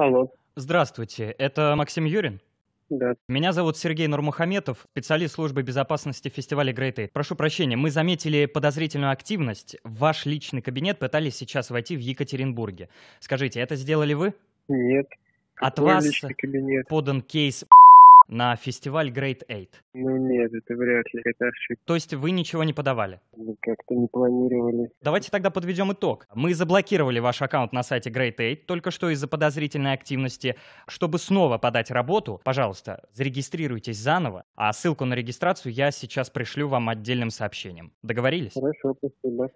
Алло. Здравствуйте, это Максим Юрин? Да. Меня зовут Сергей Нурмухаметов, специалист службы безопасности фестиваля Great Aid. Прошу прощения, мы заметили подозрительную активность. В ваш личный кабинет пытались сейчас войти в Екатеринбурге. Скажите, это сделали вы? Нет. От Какой вас подан кейс на фестиваль Great Eight? Ну нет, это вряд ли, это ошибка. То есть вы ничего не подавали? Мы ну, как-то не планировали. Давайте тогда подведем итог. Мы заблокировали ваш аккаунт на сайте Great Eight только что из-за подозрительной активности. Чтобы снова подать работу, пожалуйста, зарегистрируйтесь заново, а ссылку на регистрацию я сейчас пришлю вам отдельным сообщением. Договорились? Хорошо, спасибо.